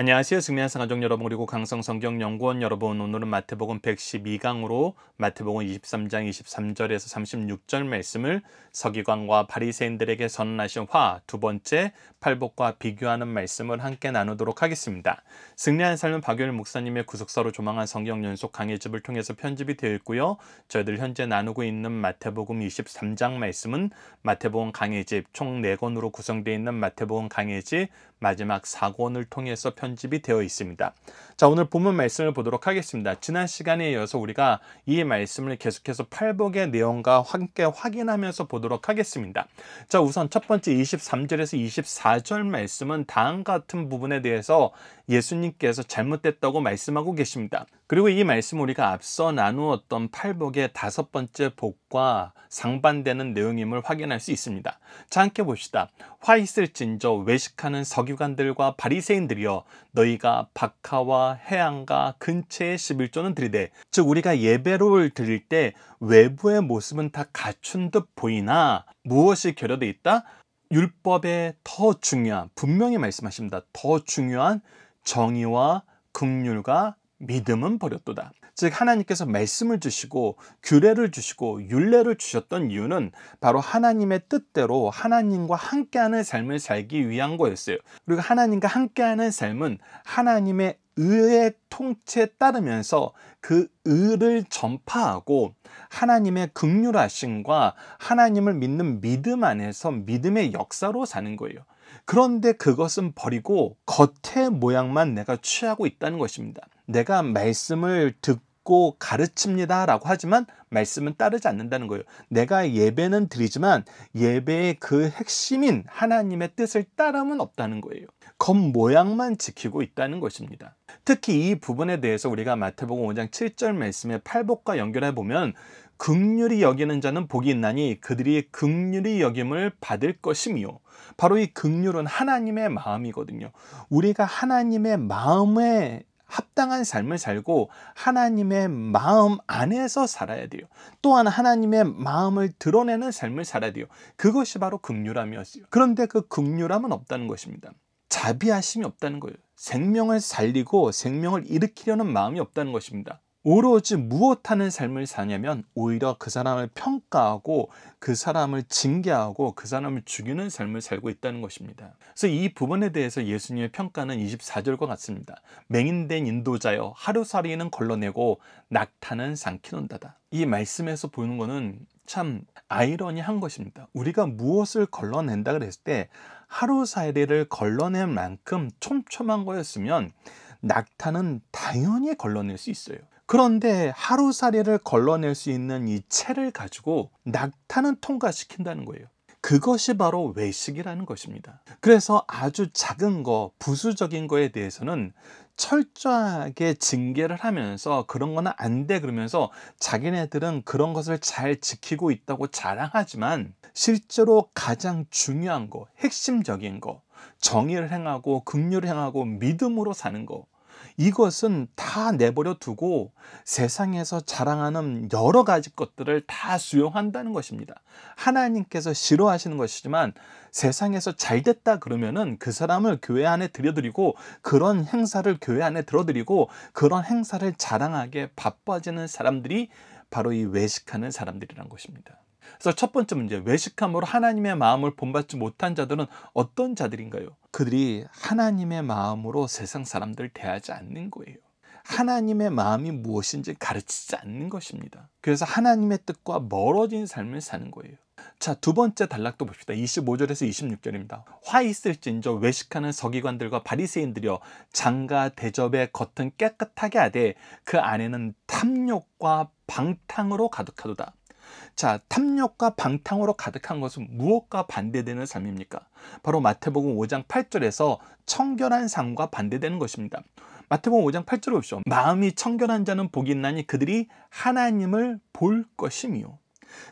안녕하세요. 승리한상 가족 여러분 그리고 강성성경연구원 여러분 오늘은 마태복음 112강으로 마태복음 23장 23절에서 36절 말씀을 서기관과 바리새인들에게 선언하신 화 두 번째 팔복과 비교하는 말씀을 함께 나누도록 하겠습니다. 승리한 삶은 박효일 목사님의 구속사로 조망한 성경 연속 강의집을 통해서 편집이 되어 있고요. 저희들 현재 나누고 있는 마태복음 23장 말씀은 마태복음 강의집 총 4권으로 구성되어 있는 마태복음 강의집 마지막 사권을 통해서 편집이 되어 있습니다. 자, 오늘 본문 말씀을 보도록 하겠습니다. 지난 시간에 이어서 우리가 이 말씀을 계속해서 팔복의 내용과 함께 확인하면서 보도록 하겠습니다. 자, 우선 첫 번째 23절에서 24절 말씀은 다음 같은 부분에 대해서 예수님께서 잘못됐다고 말씀하고 계십니다. 그리고 이 말씀 우리가 앞서 나누었던 팔복의 다섯 번째 복과 상반되는 내용임을 확인할 수 있습니다. 자 함께 봅시다. 화 있을진저 외식하는 서기관들과 바리새인들이여 너희가 박하와 해안과 근처에 11조는 들이되 즉 우리가 예배로를 드릴 때 외부의 모습은 다 갖춘 듯 보이나 무엇이 결여돼 있다? 율법의 더 중요한 분명히 말씀하십니다. 더 중요한 정의와 극률과 믿음은 버렸도다. 즉 하나님께서 말씀을 주시고 규례를 주시고 윤례를 주셨던 이유는 바로 하나님의 뜻대로 하나님과 함께하는 삶을 살기 위한 거였어요. 그리고 하나님과 함께하는 삶은 하나님의 의의 통치에 따르면서 그 의를 전파하고 하나님의 극률하심과 하나님을 믿는 믿음 안에서 믿음의 역사로 사는 거예요. 그런데 그것은 버리고 겉의 모양만 내가 취하고 있다는 것입니다. 내가 말씀을 듣고 가르칩니다 라고 하지만 말씀은 따르지 않는다는 거예요. 내가 예배는 드리지만 예배의 그 핵심인 하나님의 뜻을 따르면 없다는 거예요. 겉모양만 지키고 있다는 것입니다. 특히 이 부분에 대해서 우리가 마태복음 5장 7절 말씀의 팔복과 연결해 보면 극률이 여기는 자는 복이 있나니 그들이 극률이 여김을 받을 것이요 바로 이 극률은 하나님의 마음이거든요. 우리가 하나님의 마음에 합당한 삶을 살고 하나님의 마음 안에서 살아야 돼요. 또한 하나님의 마음을 드러내는 삶을 살아야 돼요. 그것이 바로 극률함이었어요. 그런데 그 극률함은 없다는 것입니다. 자비하심이 없다는 거예요. 생명을 살리고 생명을 일으키려는 마음이 없다는 것입니다. 오로지 무엇하는 삶을 사냐면 오히려 그 사람을 평가하고 그 사람을 징계하고 그 사람을 죽이는 삶을 살고 있다는 것입니다. 그래서 이 부분에 대해서 예수님의 평가는 24절과 같습니다. 맹인된 인도자여 하루살이는 걸러내고 낙타는 삼키는다다. 이 말씀에서 보이는 것은 참 아이러니한 것입니다. 우리가 무엇을 걸러낸다 그랬을 때 하루살이를 걸러낸 만큼 촘촘한 거였으면 낙타는 당연히 걸러낼 수 있어요. 그런데 하루살이를 걸러낼 수 있는 이 채를 가지고 낙타는 통과시킨다는 거예요. 그것이 바로 외식이라는 것입니다. 그래서 아주 작은 거, 부수적인 거에 대해서는 철저하게 징계를 하면서 그런 거는 안 돼 그러면서 자기네들은 그런 것을 잘 지키고 있다고 자랑하지만 실제로 가장 중요한 거, 핵심적인 거, 정의를 행하고 긍휼을 행하고 믿음으로 사는 거 이것은 다 내버려 두고 세상에서 자랑하는 여러 가지 것들을 다 수용한다는 것입니다. 하나님께서 싫어하시는 것이지만 세상에서 잘 됐다 그러면은 그 사람을 교회 안에 들여드리고 그런 행사를 교회 안에 들어드리고 그런 행사를 자랑하게 바빠지는 사람들이 바로 이 외식하는 사람들이란 것입니다. 그래서 첫 번째 문제 외식함으로 하나님의 마음을 본받지 못한 자들은 어떤 자들인가요? 그들이 하나님의 마음으로 세상 사람들 대하지 않는 거예요. 하나님의 마음이 무엇인지 가르치지 않는 것입니다. 그래서 하나님의 뜻과 멀어진 삶을 사는 거예요. 자, 두 번째 단락도 봅시다. 25절에서 26절입니다. 화 있을진저 외식하는 서기관들과 바리새인들이여 장가 대접의 겉은 깨끗하게 하되 그 안에는 탐욕과 방탕으로 가득하도다. 자, 탐욕과 방탕으로 가득한 것은 무엇과 반대되는 삶입니까? 바로 마태복음 5장 8절에서 청결한 삶과 반대되는 것입니다. 마태복음 5장 8절을 봅시오. 마음이 청결한 자는 복이 있나니 그들이 하나님을 볼 것이미요.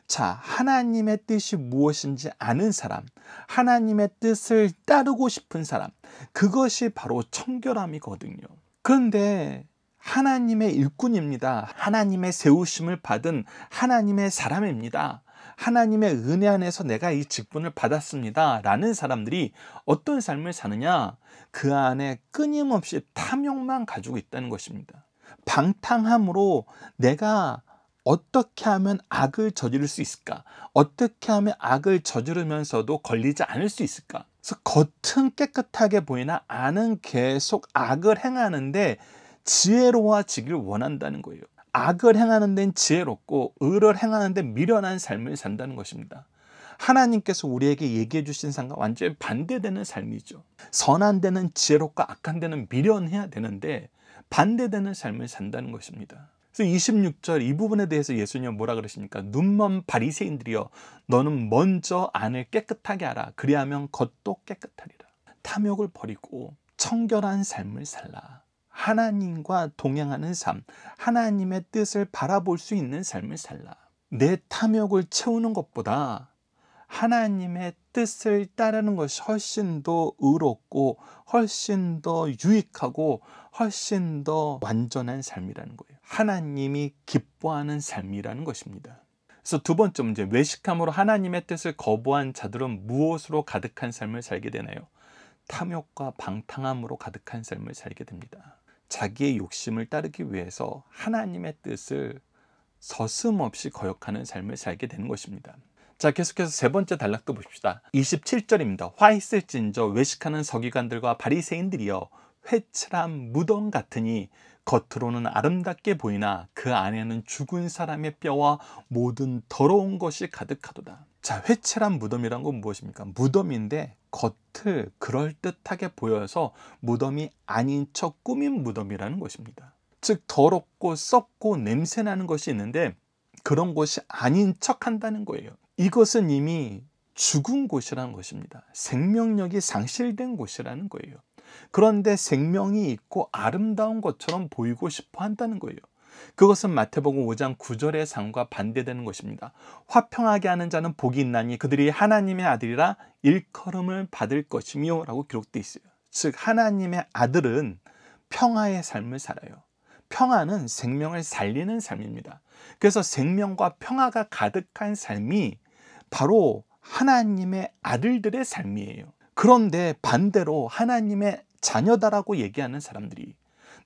자, 하나님의 뜻이 무엇인지 아는 사람, 하나님의 뜻을 따르고 싶은 사람, 그것이 바로 청결함이거든요. 그런데 하나님의 일꾼입니다. 하나님의 세우심을 받은 하나님의 사람입니다. 하나님의 은혜 안에서 내가 이 직분을 받았습니다. 라는 사람들이 어떤 삶을 사느냐? 그 안에 끊임없이 탐욕만 가지고 있다는 것입니다. 방탕함으로 내가 어떻게 하면 악을 저지를 수 있을까? 어떻게 하면 악을 저지르면서도 걸리지 않을 수 있을까? 그래서 겉은 깨끗하게 보이나 안은 계속 악을 행하는데 지혜로워지길 원한다는 거예요. 악을 행하는 데는 지혜롭고 의를 행하는 데 미련한 삶을 산다는 것입니다. 하나님께서 우리에게 얘기해 주신 상과 완전히 반대되는 삶이죠. 선한 데는 지혜롭고 악한 데는 미련해야 되는데 반대되는 삶을 산다는 것입니다. 그래서 26절 이 부분에 대해서 예수님은 뭐라 그러십니까? 눈먼 바리새인들이여 너는 먼저 안을 깨끗하게 하라 그리하면 겉도 깨끗하리라. 탐욕을 버리고 청결한 삶을 살라. 하나님과 동행하는 삶, 하나님의 뜻을 바라볼 수 있는 삶을 살라. 내 탐욕을 채우는 것보다 하나님의 뜻을 따르는 것이 훨씬 더 의롭고 훨씬 더 유익하고 훨씬 더 완전한 삶이라는 거예요. 하나님이 기뻐하는 삶이라는 것입니다. 그래서 두 번째 문제, 외식함으로 하나님의 뜻을 거부한 자들은 무엇으로 가득한 삶을 살게 되나요? 탐욕과 방탕함으로 가득한 삶을 살게 됩니다. 자기의 욕심을 따르기 위해서 하나님의 뜻을 서슴없이 거역하는 삶을 살게 되는 것입니다. 자 계속해서 세 번째 단락도 봅시다. 27절입니다. 화 있을진저 외식하는 서기관들과 바리새인들이여 회칠한 무덤 같으니 겉으로는 아름답게 보이나 그 안에는 죽은 사람의 뼈와 모든 더러운 것이 가득하도다. 자, 회체란 무덤이란 건 무엇입니까? 무덤인데 겉을 그럴듯하게 보여서 무덤이 아닌 척 꾸민 무덤이라는 것입니다. 즉 더럽고 썩고 냄새나는 것이 있는데 그런 곳이 아닌 척 한다는 거예요. 이것은 이미 죽은 곳이라는 것입니다. 생명력이 상실된 곳이라는 거예요. 그런데 생명이 있고 아름다운 것처럼 보이고 싶어 한다는 거예요. 그것은 마태복음 5장 9절의 상과 반대되는 것입니다. 화평하게 하는 자는 복이 있나니 그들이 하나님의 아들이라 일컬음을 받을 것이며 라고 기록되어 있어요. 즉 하나님의 아들은 평화의 삶을 살아요. 평화는 생명을 살리는 삶입니다. 그래서 생명과 평화가 가득한 삶이 바로 하나님의 아들들의 삶이에요. 그런데 반대로 하나님의 자녀다라고 얘기하는 사람들이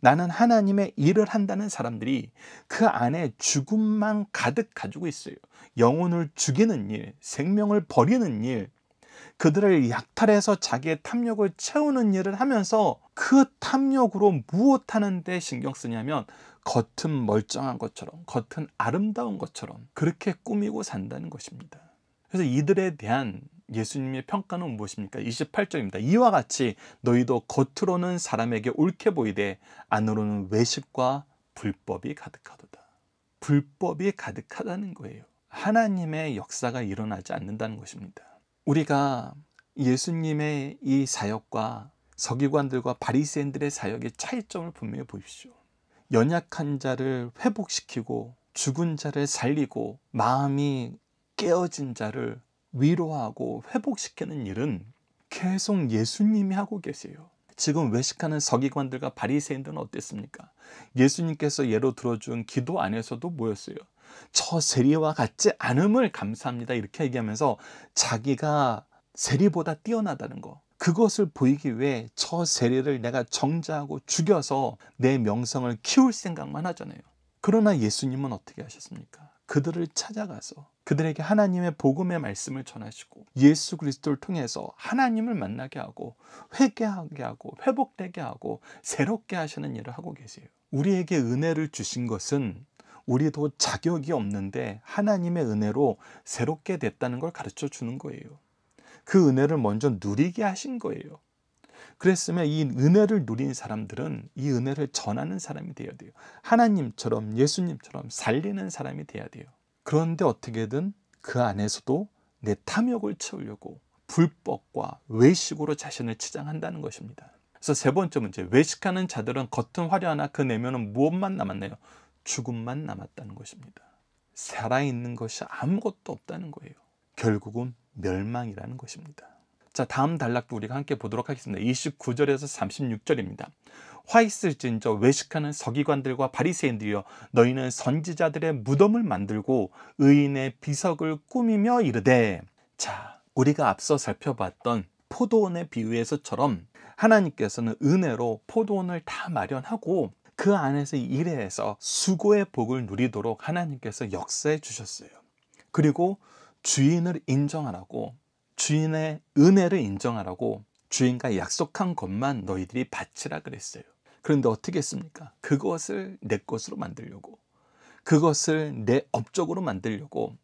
나는 하나님의 일을 한다는 사람들이 그 안에 죽음만 가득 가지고 있어요. 영혼을 죽이는 일, 생명을 버리는 일, 그들을 약탈해서 자기의 탐욕을 채우는 일을 하면서 그 탐욕으로 무엇하는데 신경 쓰냐면 겉은 멀쩡한 것처럼, 겉은 아름다운 것처럼 그렇게 꾸미고 산다는 것입니다. 그래서 이들에 대한 예수님의 평가는 무엇입니까? 28절입니다. 이와 같이 너희도 겉으로는 사람에게 옳게 보이되 안으로는 외식과 불법이 가득하도다. 불법이 가득하다는 거예요. 하나님의 역사가 일어나지 않는다는 것입니다. 우리가 예수님의 이 사역과 서기관들과 바리새인들의 사역의 차이점을 분명히 보십시오. 연약한 자를 회복시키고 죽은 자를 살리고 마음이 깨어진 자를 위로하고 회복시키는 일은 계속 예수님이 하고 계세요. 지금 외식하는 서기관들과 바리새인들은 어땠습니까? 예수님께서 예로 들어준 기도 안에서도 뭐였어요? 저 세리와 같지 않음을 감사합니다. 이렇게 얘기하면서 자기가 세리보다 뛰어나다는 거. 그것을 보이기 위해 저 세리를 내가 정자하고 죽여서 내 명성을 키울 생각만 하잖아요. 그러나 예수님은 어떻게 하셨습니까? 그들을 찾아가서 그들에게 하나님의 복음의 말씀을 전하시고 예수 그리스도를 통해서 하나님을 만나게 하고 회개하게 하고 회복되게 하고 새롭게 하시는 일을 하고 계세요. 우리에게 은혜를 주신 것은 우리도 자격이 없는데 하나님의 은혜로 새롭게 됐다는 걸 가르쳐 주는 거예요. 그 은혜를 먼저 누리게 하신 거예요. 그랬으면 이 은혜를 누린 사람들은 이 은혜를 전하는 사람이 되어야 돼요. 하나님처럼 예수님처럼 살리는 사람이 되어야 돼요. 그런데 어떻게든 그 안에서도 내 탐욕을 채우려고 불법과 외식으로 자신을 치장한다는 것입니다. 그래서 세 번째 문제, 외식하는 자들은 겉은 화려하나 그 내면은 무엇만 남았나요? 죽음만 남았다는 것입니다. 살아있는 것이 아무것도 없다는 거예요. 결국은 멸망이라는 것입니다. 자, 다음 단락도 우리가 함께 보도록 하겠습니다. 29절에서 36절입니다. 화 있을진저 외식하는 서기관들과 바리새인들이여 너희는 선지자들의 무덤을 만들고 의인의 비석을 꾸미며 이르되 자, 우리가 앞서 살펴봤던 포도원의 비유에서처럼 하나님께서는 은혜로 포도원을 다 마련하고 그 안에서 일해서 수고의 복을 누리도록 하나님께서 역사해 주셨어요. 그리고 주인을 인정하라고 주인의 은혜를 인정하라고 주인과 약속한 것만 너희들이 바치라 그랬어요. 그런데 어떻게 했습니까? 그것을 내 것으로 만들려고 그것을 내 업적으로 만들려고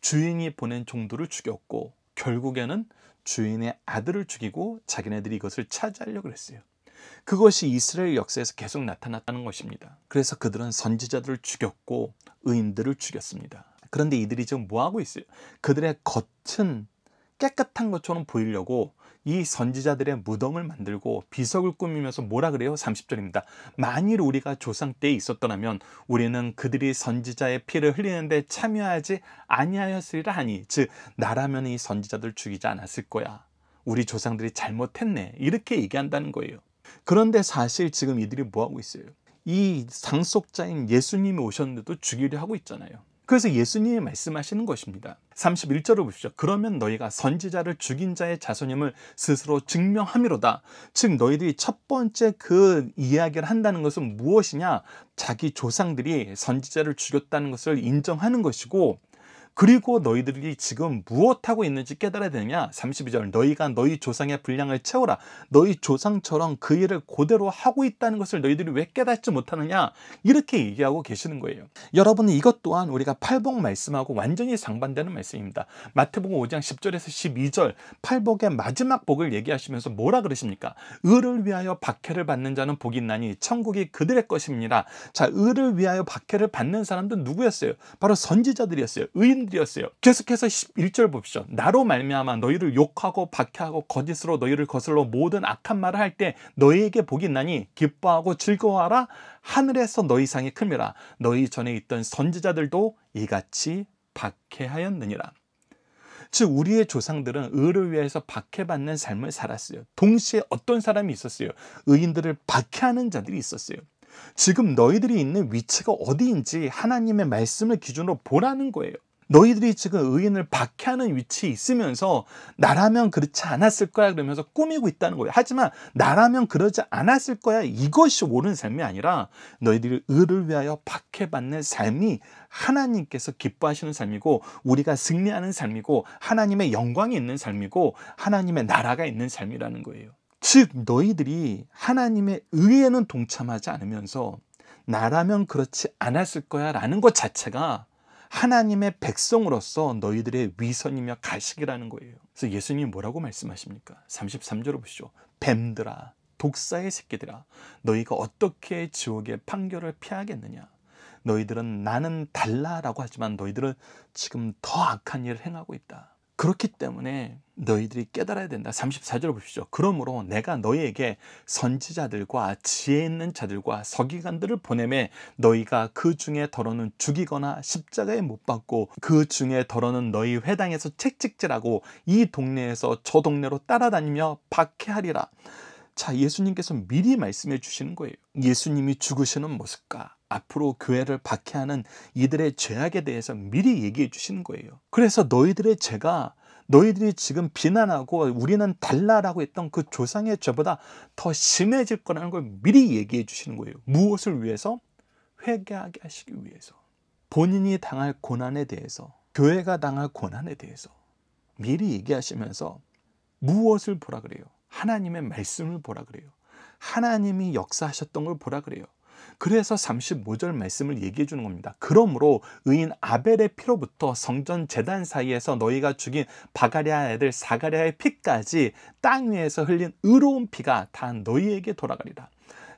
주인이 보낸 종들을 죽였고 결국에는 주인의 아들을 죽이고 자기네들이 이것을 차지하려고 그랬어요. 그것이 이스라엘 역사에서 계속 나타났다는 것입니다. 그래서 그들은 선지자들을 죽였고 의인들을 죽였습니다. 그런데 이들이 지금 뭐하고 있어요? 그들의 겉은 깨끗한 것처럼 보이려고 이 선지자들의 무덤을 만들고 비석을 꾸미면서 뭐라 그래요? 30절입니다. 만일 우리가 조상 때에 있었더라면 우리는 그들이 선지자의 피를 흘리는데 참여하지 아니하였으리라 하니 즉 나라면 이 선지자들 죽이지 않았을 거야. 우리 조상들이 잘못했네. 이렇게 얘기한다는 거예요. 그런데 사실 지금 이들이 뭐하고 있어요? 이 상속자인 예수님이 오셨는데도 죽이려 하고 있잖아요. 그래서 예수님이 말씀하시는 것입니다. 31절을 보십시오. 그러면 너희가 선지자를 죽인 자의 자손임을 스스로 증명함이로다. 즉 너희들이 첫 번째 그 이야기를 한다는 것은 무엇이냐? 자기 조상들이 선지자를 죽였다는 것을 인정하는 것이고 그리고 너희들이 지금 무엇하고 있는지 깨달아야 되느냐 32절 너희가 너희 조상의 분량을 채우라 너희 조상처럼 그 일을 고대로 하고 있다는 것을 너희들이 왜 깨닫지 못하느냐 이렇게 얘기하고 계시는 거예요 여러분 이것 또한 우리가 팔복 말씀하고 완전히 상반되는 말씀입니다 마태복음 5장 10절에서 12절 팔복의 마지막 복을 얘기하시면서 뭐라 그러십니까 을을 위하여 박해를 받는 자는 복이 있나니 천국이 그들의 것입니다 자 을을 위하여 박해를 받는 사람도 누구였어요 바로 선지자들이었어요 의인 말씀어요 계속해서 11절 봅시죠. 나로 말미암아 너희를 욕하고 박해하고 거짓으로 너희를 거슬러 모든 악한 말을 할 때 너희에게 복이 나니 기뻐하고 즐거워하라 하늘에서 너희 상이 큽니라 너희 전에 있던 선지자들도 이같이 박해하였느니라. 즉 우리의 조상들은 의를 위해서 박해받는 삶을 살았어요. 동시에 어떤 사람이 있었어요? 의인들을 박해하는 자들이 있었어요. 지금 너희들이 있는 위치가 어디인지 하나님의 말씀을 기준으로 보라는 거예요. 너희들이 지금 의인을 박해하는 위치에 있으면서 나라면 그렇지 않았을 거야 그러면서 꾸미고 있다는 거예요. 하지만 나라면 그러지 않았을 거야 이것이 옳은 삶이 아니라 너희들이 의를 위하여 박해받는 삶이 하나님께서 기뻐하시는 삶이고 우리가 승리하는 삶이고 하나님의 영광이 있는 삶이고 하나님의 나라가 있는 삶이라는 거예요. 즉 너희들이 하나님의 의에는 동참하지 않으면서 나라면 그렇지 않았을 거야 라는 것 자체가 하나님의 백성으로서 너희들의 위선이며 가식이라는 거예요. 그래서 예수님이 뭐라고 말씀하십니까? 33절을 보시죠. 뱀들아, 독사의 새끼들아, 너희가 어떻게 지옥의 판결을 피하겠느냐? 너희들은 나는 달라라고 하지만 너희들은 지금 더 악한 일을 행하고 있다. 그렇기 때문에 너희들이 깨달아야 된다. 34절 보십시오. 그러므로 내가 너희에게 선지자들과 지혜 있는 자들과 서기관들을 보내매 너희가 그 중에 더러는 죽이거나 십자가에 못 박고 그 중에 더러는 너희 회당에서 책찍질하고 이 동네에서 저 동네로 따라다니며 박해하리라. 자, 예수님께서 미리 말씀해 주시는 거예요. 예수님이 죽으시는 모습과 앞으로 교회를 박해하는 이들의 죄악에 대해서 미리 얘기해 주시는 거예요. 그래서 너희들의 죄가 너희들이 지금 비난하고 우리는 달라라고 했던 그 조상의 죄보다 더 심해질 거라는 걸 미리 얘기해 주시는 거예요. 무엇을 위해서? 회개하게 하시기 위해서. 본인이 당할 고난에 대해서, 교회가 당할 고난에 대해서 미리 얘기하시면서 무엇을 보라 그래요? 하나님의 말씀을 보라 그래요. 하나님이 역사하셨던 걸 보라 그래요. 그래서 35절 말씀을 얘기해 주는 겁니다. 그러므로 의인 아벨의 피로부터 성전 재단 사이에서 너희가 죽인 바가랴 애들 사가랴의 피까지 땅 위에서 흘린 의로운 피가 다 너희에게 돌아가리라.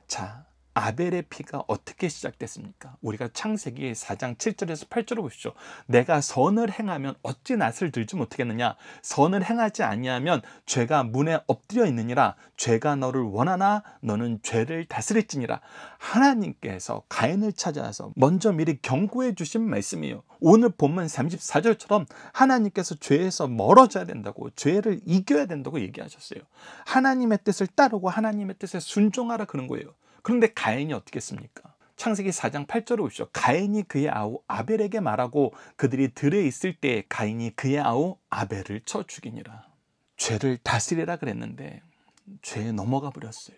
자, 아벨의 피가 어떻게 시작됐습니까? 우리가 창세기 4장 7절에서 8절을 보시죠 내가 선을 행하면 어찌 낯을 들지 못하겠느냐? 선을 행하지 아니하면 죄가 문에 엎드려 있느니라. 죄가 너를 원하나 너는 죄를 다스릴지니라. 하나님께서 가인을 찾아서 먼저 미리 경고해 주신 말씀이요. 오늘 본문 34절처럼 하나님께서 죄에서 멀어져야 된다고 죄를 이겨야 된다고 얘기하셨어요. 하나님의 뜻을 따르고 하나님의 뜻에 순종하라 그런 거예요. 그런데 가인이 어떻게 했습니까? 창세기 4장 8절을 보십시오. 가인이 그의 아우 아벨에게 말하고 그들이 들에 있을 때 가인이 그의 아우 아벨을 쳐 죽이니라. 죄를 다스리라 그랬는데 죄에 넘어가 버렸어요.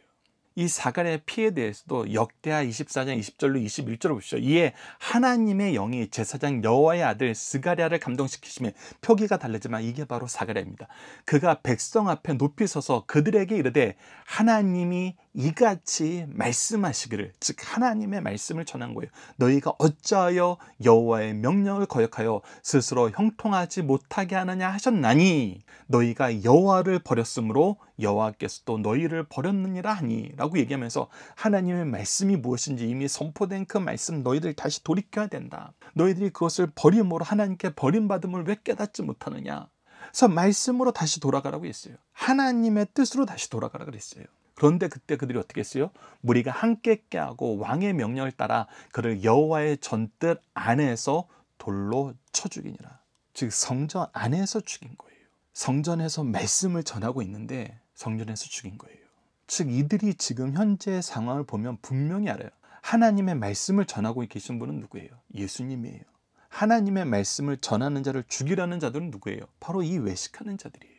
이 사갈의 피에 대해서도 역대하 24장 20절로 21절을 보십시오. 이에 하나님의 영이 제사장 여호와의 아들 스가랴를 감동시키시면 표기가 다르지만 이게 바로 사가랴입니다. 그가 백성 앞에 높이 서서 그들에게 이르되 하나님이 이같이 말씀하시기를 즉 하나님의 말씀을 전한 거예요. 너희가 어찌하여 여호와의 명령을 거역하여 스스로 형통하지 못하게 하느냐 하셨나니 너희가 여호와를 버렸으므로 여호와께서도 너희를 버렸느니라 하니라고 얘기하면서 하나님의 말씀이 무엇인지 이미 선포된 그 말씀 너희들 다시 돌이켜야 된다. 너희들이 그것을 버림으로 하나님께 버림받음을 왜 깨닫지 못하느냐? 그래서 말씀으로 다시 돌아가라고 했어요. 하나님의 뜻으로 다시 돌아가라 그랬어요. 그런데 그때 그들이 어떻게 했어요? 무리가 함께 깨하고 왕의 명령을 따라 그를 여호와의 전뜻 안에서 돌로 쳐 죽이니라. 즉 성전 안에서 죽인 거예요. 성전에서 말씀을 전하고 있는데 성전에서 죽인 거예요. 즉 이들이 지금 현재 상황을 보면 분명히 알아요. 하나님의 말씀을 전하고 계신 분은 누구예요? 예수님이에요. 하나님의 말씀을 전하는 자를 죽이라는 자들은 누구예요? 바로 이 외식하는 자들이에요.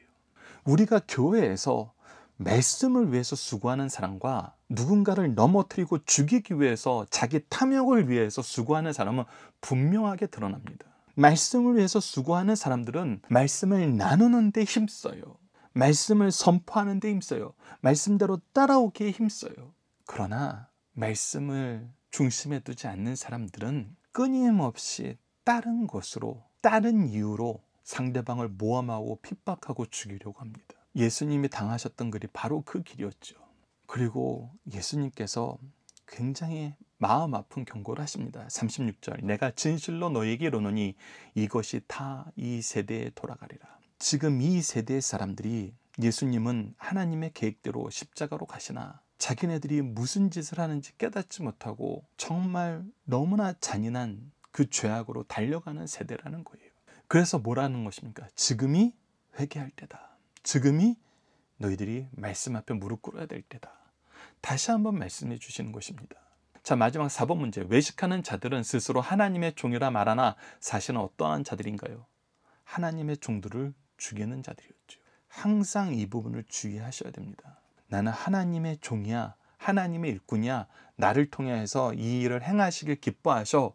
우리가 교회에서 말씀을 위해서 수고하는 사람과 누군가를 넘어뜨리고 죽이기 위해서 자기 탐욕을 위해서 수고하는 사람은 분명하게 드러납니다. 말씀을 위해서 수고하는 사람들은 말씀을 나누는 데 힘써요. 말씀을 선포하는 데 힘써요. 말씀대로 따라오기에 힘써요. 그러나 말씀을 중심에 두지 않는 사람들은 끊임없이 다른 것으로, 다른 이유로 상대방을 모함하고 핍박하고 죽이려고 합니다. 예수님이 당하셨던 길이 바로 그 길이었죠. 그리고 예수님께서 굉장히 마음 아픈 경고를 하십니다. 36절 내가 진실로 너에게 이르노니 이것이 다 이 세대에 돌아가리라. 지금 이 세대의 사람들이 예수님은 하나님의 계획대로 십자가로 가시나 자기네들이 무슨 짓을 하는지 깨닫지 못하고 정말 너무나 잔인한 그 죄악으로 달려가는 세대라는 거예요. 그래서 뭐라는 것입니까? 지금이 회개할 때다. 지금이 너희들이 말씀 앞에 무릎 꿇어야 될 때다. 다시 한번 말씀해 주시는 것입니다. 자 마지막 4번 문제 외식하는 자들은 스스로 하나님의 종이라 말하나 사실은 어떠한 자들인가요? 하나님의 종들을 죽이는 자들이었죠. 항상 이 부분을 주의하셔야 됩니다. 나는 하나님의 종이야 하나님의 일꾼이야 나를 통해서 이 일을 행하시길 기뻐하셔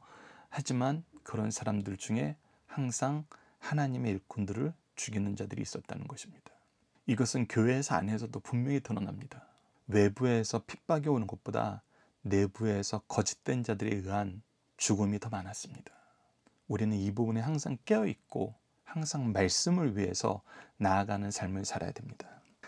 하지만 그런 사람들 중에 항상 하나님의 일꾼들을 죽이는 자들이 있었다는 것입니다. 이것은 교회에서 안에서도 분명히 드러납니다. 외부에서 핍박이 오는 것보다 내부에서 거짓된 자들에 의한 죽음이 더 많았습니다. 우리는 이 부분에 항상 깨어있고 항상 말씀을 위해서 나아가는 삶을 살아야 됩니다.